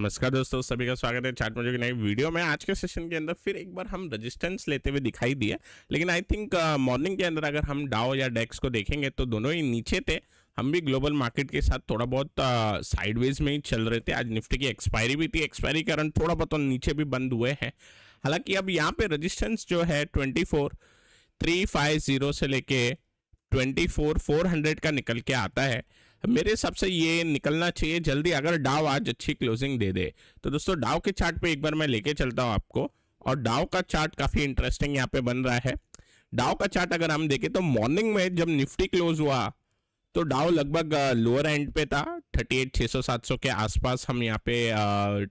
नमस्कार दोस्तों सभी का स्वागत है चार्ट मजो की नई वीडियो में आज के सेशन के अंदर फिर एक बार हम रेजिस्टेंस लेते हुए दिखाई दिए लेकिन आई थिंक मॉर्निंग के अंदर अगर हम डाओ या डेक्स को देखेंगे तो दोनों ही नीचे थे हम भी ग्लोबल मार्केट के साथ थोड़ा बहुत साइडवेज uh, में ही चल रहे थे आज निफ्टी की एक्सपायरी भी थी एक्सपायरी कारण थोड़ा बहुत नीचे भी बंद हुए हैं हालांकि अब यहाँ पे रजिस्टेंस जो है twenty four three five zero से लेके ट्वेंटी फोर फोर हंड्रेड का निकल के आता है मेरे हिसाब से ये निकलना चाहिए जल्दी अगर डाव आज अच्छी क्लोजिंग दे दे तो दोस्तों डाव के चार्ट पे एक बार मैं लेके चलता हूँ आपको और डाव का चार्ट काफ़ी इंटरेस्टिंग यहाँ पे बन रहा है डाव का चार्ट अगर हम देखें तो मॉर्निंग में जब निफ्टी क्लोज हुआ तो डाव लगभग लोअर एंड पे था सौ सात 700 के आसपास हम यहाँ पे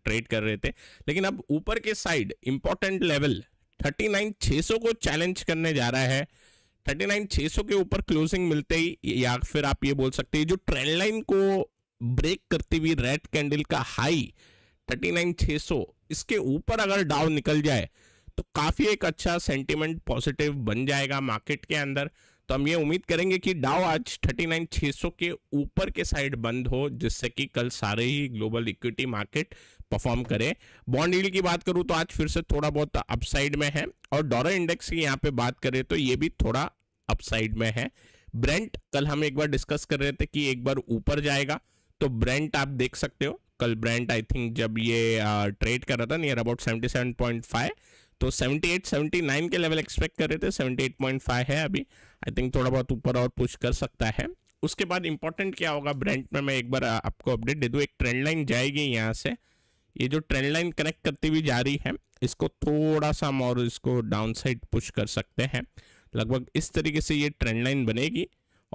ट्रेड कर रहे थे लेकिन अब ऊपर के साइड इंपॉर्टेंट लेवल 39 सौ को चैलेंज करने जा रहा है थर्टी नाइन सौ के ऊपर क्लोजिंग मिलते ही या फिर आप ये बोल सकते हैं जो ट्रेंड लाइन को ब्रेक करती हुई रेड कैंडल का हाई थर्टी नाइन इसके ऊपर अगर डाउन निकल जाए तो काफ़ी एक अच्छा सेंटिमेंट पॉजिटिव बन जाएगा मार्केट के अंदर तो हम ये उम्मीद करेंगे कि डाव आज 39,600 के ऊपर के साइड बंद हो जिससे कि कल सारे ही ग्लोबल इक्विटी मार्केट परफॉर्म करे बॉन्ड डील की बात करूं तो आज फिर से थोड़ा बहुत अपसाइड में है और डॉलर इंडेक्स की यहाँ पे बात करें तो ये भी थोड़ा अपसाइड में है ब्रेंट कल हम एक बार डिस्कस कर रहे थे कि एक बार ऊपर जाएगा तो ब्रेंट आप देख सकते हो कल ब्रेंट आई थिंक जब ये ट्रेड कर रहा था नियर अबाउट फाइव तो 78 79 के लेवल एक्सपेक्ट कर रहे थे 78.5 है अभी आई थिंक थोड़ा बहुत ऊपर और पुश कर सकता है उसके बाद इंपॉर्टेंट क्या होगा ब्रेंट में मैं एक बार आपको अपडेट दे दूँ एक ट्रेंड लाइन जाएगी यहाँ से ये जो ट्रेंड लाइन कनेक्ट करती हुई जा रही है इसको थोड़ा सा हम और इसको डाउन साइड पुश कर सकते हैं लगभग इस तरीके से ये ट्रेंड लाइन बनेगी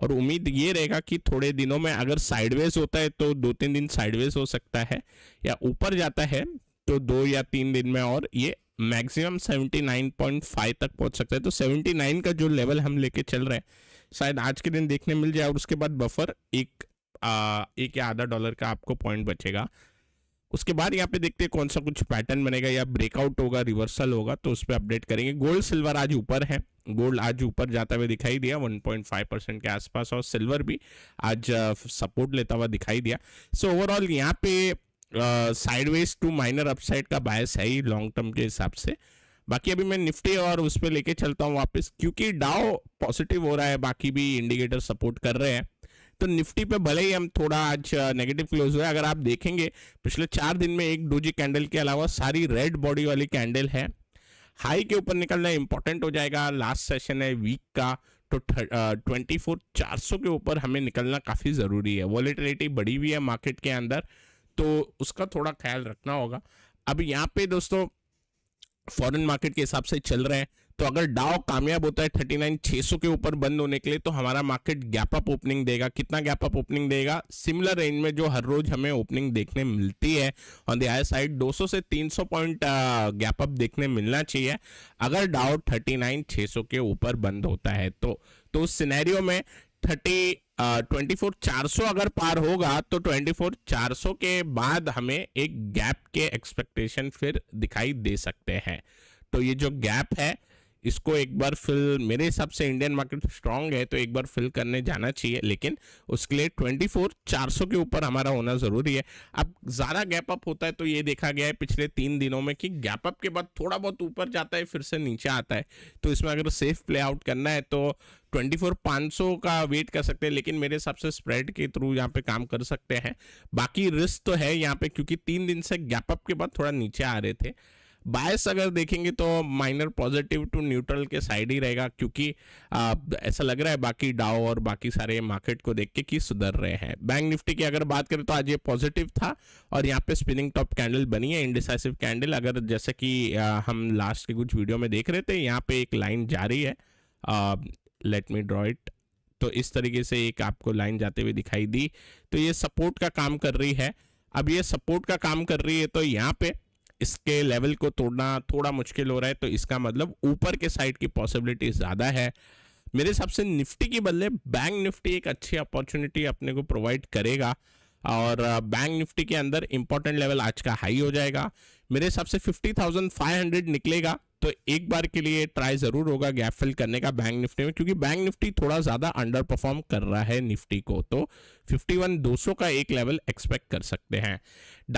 और उम्मीद ये रहेगा कि थोड़े दिनों में अगर साइडवेज होता है तो दो तीन दिन साइडवेज हो सकता है या ऊपर जाता है तो दो या तीन दिन में और ये मैक्सिमम 79.5 तक पहुंच सकता है तो 79 का जो लेवल हम लेके चल रहे हैं शायद आज के दिन देखने मिल जाए और उसके बाद बफर एक आ, एक या आधा डॉलर का आपको पॉइंट बचेगा उसके बाद यहाँ पे देखते हैं कौन सा कुछ पैटर्न बनेगा या ब्रेकआउट होगा रिवर्सल होगा तो उस पर अपडेट करेंगे गोल्ड सिल्वर आज ऊपर है गोल्ड आज ऊपर जाता हुआ दिखाई दिया 1.5 परसेंट के आसपास और सिल्वर भी आज सपोर्ट लेता हुआ दिखाई दिया सो ओवरऑल यहाँ पे साइडवेज टू माइनर अपसाइड का बायस है ही लॉन्ग टर्म के हिसाब से बाकी अभी मैं निफ्टी और उस पर लेके चलता हूँ वापस क्योंकि डाओ पॉजिटिव हो रहा है बाकी भी इंडिकेटर सपोर्ट कर रहे हैं तो निफ्टी पे भले ही हम थोड़ा आज नेगेटिव क्लोज हुआ है अगर आप देखेंगे पिछले चार दिन में एक डोजी कैंडल के अलावा सारी रेड बॉडी वाली कैंडल है हाई के ऊपर निकलना इंपॉर्टेंट हो जाएगा लास्ट सेशन है वीक का तो ट्वेंटी फोर चार सौ के ऊपर हमें निकलना काफ़ी ज़रूरी है वॉलीटिलिटी बढ़ी हुई है मार्केट के अंदर तो उसका थोड़ा ख्याल रखना होगा अब यहाँ पे दोस्तों फॉरेन मार्केट के हिसाब से चल रहे हैं तो अगर डाओ कामयाब होता है थर्टी नाइन छः सौ के ऊपर बंद होने के लिए तो हमारा मार्केट गैप अप ओपनिंग देगा कितना गैप अप ओपनिंग देगा सिमिलर रेंज में जो हर रोज हमें ओपनिंग देखने मिलती है ऑन द आई साइड 200 से 300 पॉइंट गैप अप देखने मिलना चाहिए अगर डाओ थर्टी नाइन सौ के ऊपर बंद होता है तो, तो उस सिनेरियो में थर्टी ट्वेंटी फोर चार सौ अगर पार होगा तो ट्वेंटी फोर चार सौ के बाद हमें एक गैप के एक्सपेक्टेशन फिर दिखाई दे सकते हैं तो ये जो गैप है इसको एक बार फिल मेरे हिसाब से इंडियन मार्केट स्ट्रांग है तो एक बार फिल करने जाना चाहिए लेकिन उसके लिए 24 400 के ऊपर हमारा होना ज़रूरी है अब ज़्यादा गैप अप होता है तो ये देखा गया है पिछले तीन दिनों में कि गैप अप के बाद थोड़ा बहुत ऊपर जाता है फिर से नीचे आता है तो इसमें अगर सेफ प्ले आउट करना है तो ट्वेंटी 500 का वेट कर सकते हैं लेकिन मेरे हिसाब से स्प्रेड के थ्रू यहाँ पे काम कर सकते हैं बाकी रिस्क तो है यहाँ पे क्योंकि तीन दिन से गैप अप के बाद थोड़ा नीचे आ रहे थे बायस अगर देखेंगे तो माइनर पॉजिटिव टू न्यूट्रल के साइड ही रहेगा क्योंकि आ, ऐसा लग रहा है बाकी डाओ और बाकी सारे मार्केट को देख के कि सुधर रहे हैं बैंक निफ्टी की अगर बात करें तो आज ये पॉजिटिव था और यहाँ पे स्पिनिंग टॉप कैंडल बनी है इंडिसाइसिव कैंडल अगर जैसे कि हम लास्ट के कुछ वीडियो में देख रहे थे यहाँ पे एक लाइन जारी है लेट मी ड्रॉ इट तो इस तरीके से एक आपको लाइन जाते हुए दिखाई दी तो ये सपोर्ट का काम कर रही है अब ये सपोर्ट का काम कर रही है तो यहाँ पे इसके लेवल को तोड़ना थोड़ा मुश्किल हो रहा है तो इसका मतलब ऊपर के साइड की पॉसिबिलिटी ज़्यादा है मेरे हिसाब से निफ्टी के बदले बैंक निफ्टी एक अच्छी अपॉर्चुनिटी अपने को प्रोवाइड करेगा और बैंक निफ्टी के अंदर इंपॉर्टेंट लेवल आज का हाई हो जाएगा मेरे हिसाब से फिफ्टी निकलेगा तो एक बार के लिए ट्राई जरूर होगा गैप फिल करने का बैंक निफ्टी में क्योंकि बैंक निफ्टी थोड़ा ज़्यादा अंडर परफॉर्म कर रहा है निफ्टी को तो 51 का एक लेवल एक्सपेक्ट कर सकते हैं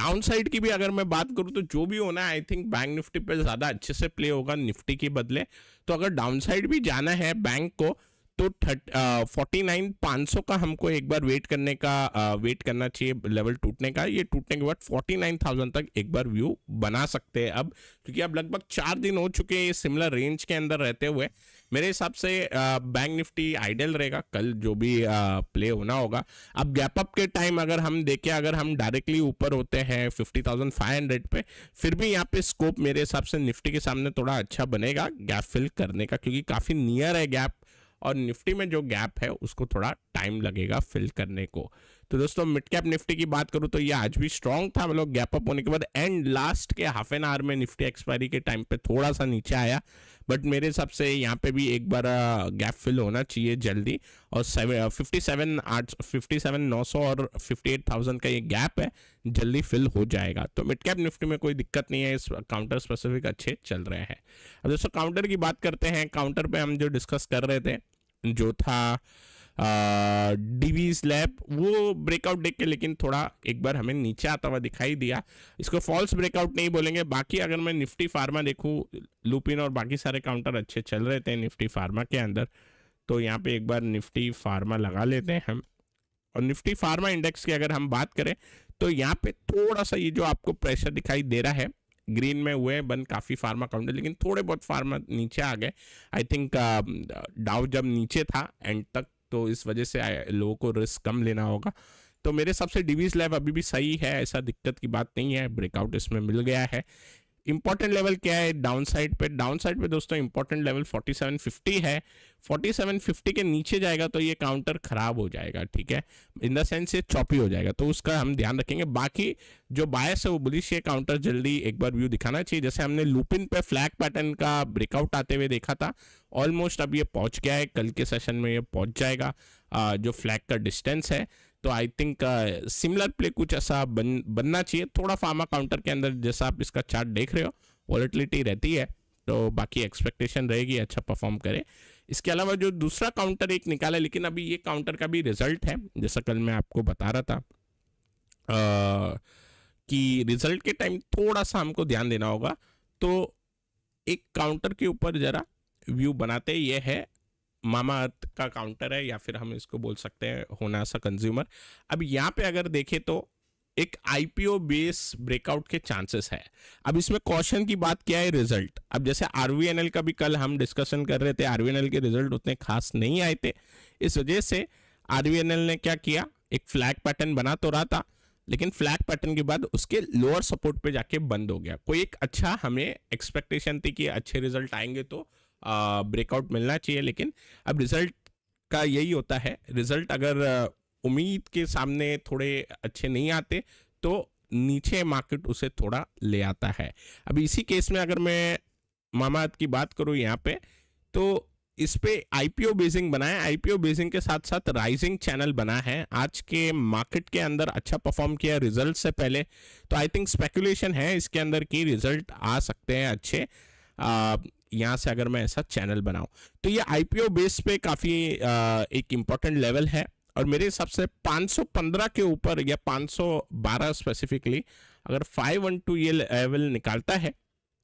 डाउन साइड की भी अगर मैं बात करूं तो जो भी होना है आई थिंक बैंक निफ्टी पर ज़्यादा अच्छे से प्ले होगा निफ्टी के बदले तो अगर डाउन साइड भी जाना है बैंक को तो फोर्टी नाइन पाँच सौ का हमको एक बार वेट करने का वेट करना चाहिए लेवल टूटने का ये टूटने के बाद फोर्टी नाइन थाउजेंड तक एक बार व्यू बना सकते हैं अब क्योंकि अब लगभग चार दिन हो चुके हैं सिमिलर रेंज के अंदर रहते हुए मेरे हिसाब से बैंक निफ्टी आइडल रहेगा कल जो भी प्ले होना होगा अब गैप अप के टाइम अगर हम देखें अगर हम डायरेक्टली ऊपर होते हैं फिफ्टी थाउजेंड फाइव हंड्रेड पे फिर भी यहाँ पे स्कोप मेरे हिसाब से निफ्टी के सामने थोड़ा अच्छा बनेगा गैप फिल करने का क्योंकि काफ़ी नियर है गैप और निफ्टी में जो गैप है उसको थोड़ा टाइम लगेगा फिल करने को तो दोस्तों मिड कैप निफ्टी की बात करूँ तो ये आज भी स्ट्रांग था मतलब गैप अप होने के बाद एंड लास्ट के हाफ एन आवर में निफ्टी एक्सपायरी के टाइम पे थोड़ा सा नीचे आया बट मेरे हिसाब से यहाँ पे भी एक बार गैप फिल होना चाहिए जल्दी और सेवन फिफ्टी सेवन आठ फिफ्टी सेवन नौ सौ और फिफ्टी एट थाउजेंड का ये गैप है जल्दी फिल हो जाएगा तो मिड कैप निफ्टी में कोई दिक्कत नहीं है इस काउंटर स्पेसिफिक अच्छे चल रहे हैं अब दोस्तों काउंटर की बात करते हैं काउंटर पे हम जो डिस्कस कर रहे थे जो था डीवी स्लैब वो ब्रेकआउट देख के लेकिन थोड़ा एक बार हमें नीचे आता हुआ दिखाई दिया इसको फॉल्स ब्रेकआउट नहीं बोलेंगे बाकी अगर मैं निफ्टी फार्मा देखूँ लुपिन और बाकी सारे काउंटर अच्छे चल रहे थे निफ्टी फार्मा के अंदर तो यहाँ पे एक बार निफ्टी फार्मा लगा लेते हैं हम और निफ्टी फार्मा इंडेक्स की अगर हम बात करें तो यहाँ पे थोड़ा सा ये जो आपको प्रेशर दिखाई दे रहा है ग्रीन में हुए बंद काफ़ी फार्मा काउंटर लेकिन थोड़े बहुत फार्मा नीचे आ गए आई थिंक डाउ जब नीचे था एंड तक तो इस वजह से लोगों को रिस्क कम लेना होगा तो मेरे हिसाब से डिवीज लैब अभी भी सही है ऐसा दिक्कत की बात नहीं है ब्रेकआउट इसमें मिल गया है इंपॉर्टेंट लेवल क्या है डाउन साइड पे डाउन साइड पे दोस्तों इंपॉर्टेंट लेवल 4750 है 4750 के नीचे जाएगा तो ये काउंटर खराब हो जाएगा ठीक है इन द सेंस ये चौपी हो जाएगा तो उसका हम ध्यान रखेंगे बाकी जो बायस है वो बुलिश ये काउंटर जल्दी एक बार व्यू दिखाना चाहिए जैसे हमने लुपिन पे फ्लैग पैटर्न का ब्रेकआउट आते हुए देखा था ऑलमोस्ट अब ये पहुंच गया है कल के सेशन में ये पहुंच जाएगा आ, जो फ्लैग का डिस्टेंस है तो आई थिंक सिमिलर प्ले कुछ ऐसा बन बनना चाहिए थोड़ा फार्मा काउंटर के अंदर जैसा आप इसका चार्ट देख रहे हो वॉलिटिलिटी रहती है तो बाकी एक्सपेक्टेशन रहेगी अच्छा परफॉर्म करे इसके अलावा जो दूसरा काउंटर एक निकाला लेकिन अभी ये काउंटर का भी रिजल्ट है जैसा कल मैं आपको बता रहा था आ, कि रिजल्ट के टाइम थोड़ा सा हमको ध्यान देना होगा तो एक काउंटर के ऊपर ज़रा व्यू बनाते ये है मामा अर्थ का काउंटर है या फिर हम इसको बोल सकते हैं होना सा कंज्यूमर अब यहाँ पे अगर देखें तो एक आईपीओ बेस ब्रेकआउट के चांसेस है अब इसमें कॉशन की बात क्या है रिजल्ट अब जैसे आरवीएनएल का भी कल हम डिस्कशन कर रहे थे आरवीएनएल के रिजल्ट उतने खास नहीं आए थे इस वजह से आरवीएनएल ने क्या किया एक फ्लैग पैटर्न बना तो रहा था लेकिन फ्लैग पैटर्न के बाद उसके लोअर सपोर्ट पे जाके बंद हो गया कोई एक अच्छा हमें एक्सपेक्टेशन थी कि अच्छे रिजल्ट आएंगे तो ब्रेकआउट मिलना चाहिए लेकिन अब रिजल्ट का यही होता है रिजल्ट अगर उम्मीद के सामने थोड़े अच्छे नहीं आते तो नीचे मार्केट उसे थोड़ा ले आता है अब इसी केस में अगर मैं मामा की बात करूँ यहाँ पे तो इस पे आईपीओ बेसिंग बनाए आईपीओ बेसिंग के साथ साथ राइजिंग चैनल बना है आज के मार्केट के अंदर अच्छा परफॉर्म किया रिजल्ट से पहले तो आई थिंक स्पेकुलेशन है इसके अंदर कि रिजल्ट आ सकते हैं अच्छे यहाँ से अगर मैं ऐसा चैनल बनाऊँ तो ये आईपीओ बेस पे काफ़ी एक इम्पॉर्टेंट लेवल है और मेरे हिसाब से 515 के ऊपर या 512 स्पेसिफिकली अगर 512 ये लेवल निकालता है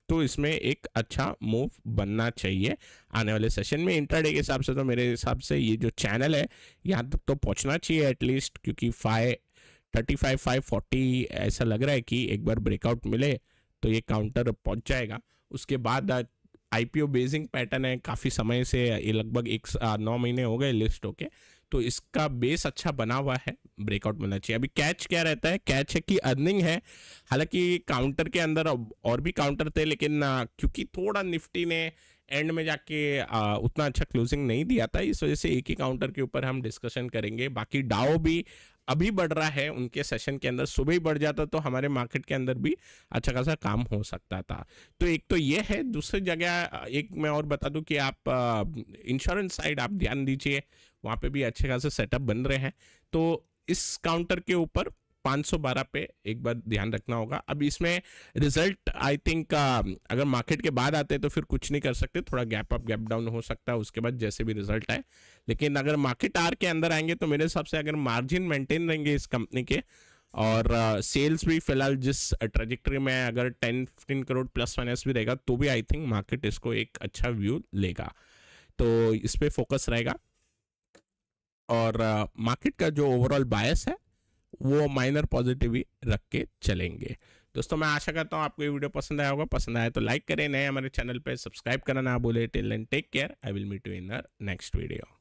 तो इसमें एक अच्छा मूव बनना चाहिए आने वाले सेशन में इंटरडे के हिसाब से तो मेरे हिसाब से ये जो चैनल है यहाँ तक तो पहुँचना चाहिए एटलीस्ट क्योंकि five thirty five five forty ऐसा लग रहा है कि एक बार ब्रेकआउट मिले तो ये काउंटर पहुँच जाएगा उसके बाद आईपीओ बेसिंग पैटर्न है काफ़ी समय से ये लगभग एक नौ महीने हो गए लिस्ट होके तो इसका बेस अच्छा बना हुआ है ब्रेकआउट मिलना चाहिए अभी कैच क्या रहता है कैच है कि अर्निंग है हालांकि काउंटर के अंदर और भी काउंटर थे लेकिन क्योंकि थोड़ा निफ्टी ने एंड में जाके आ, उतना अच्छा क्लोजिंग नहीं दिया था इस वजह से एक ही काउंटर के ऊपर हम डिस्कशन करेंगे बाकी डाओ भी अभी बढ़ रहा है उनके सेशन के अंदर सुबह ही बढ़ जाता तो हमारे मार्केट के अंदर भी अच्छा खासा काम हो सकता था तो एक तो ये है दूसरी जगह एक मैं और बता दूं कि आप इंश्योरेंस साइड आप ध्यान दीजिए वहाँ पे भी अच्छे खासे सेटअप बन रहे हैं तो इस काउंटर के ऊपर 512 पे एक बार ध्यान रखना होगा अब इसमें रिजल्ट आई थिंक अगर मार्केट के बाद आते तो फिर कुछ नहीं कर सकते थोड़ा गैप अप गैप डाउन हो सकता है उसके बाद जैसे भी रिजल्ट आए लेकिन अगर मार्केट आर के अंदर आएंगे तो मेरे हिसाब से अगर मार्जिन मेंटेन रहेंगे इस कंपनी के और सेल्स uh, भी फिलहाल जिस ट्रेजिक्ट्री में अगर ten fifteen crore plus minus भी रहेगा तो भी आई थिंक मार्केट इसको एक अच्छा व्यू लेगा तो इस पर फोकस रहेगा और मार्केट uh, का जो ओवरऑल बायस है वो माइनर पॉजिटिव ही रख के चलेंगे दोस्तों मैं आशा करता हूँ आपको ये वीडियो पसंद आया होगा पसंद आया तो लाइक करें नए हमारे चैनल पर सब्सक्राइब करना ना भूले टिल एंड take care I will meet you in next video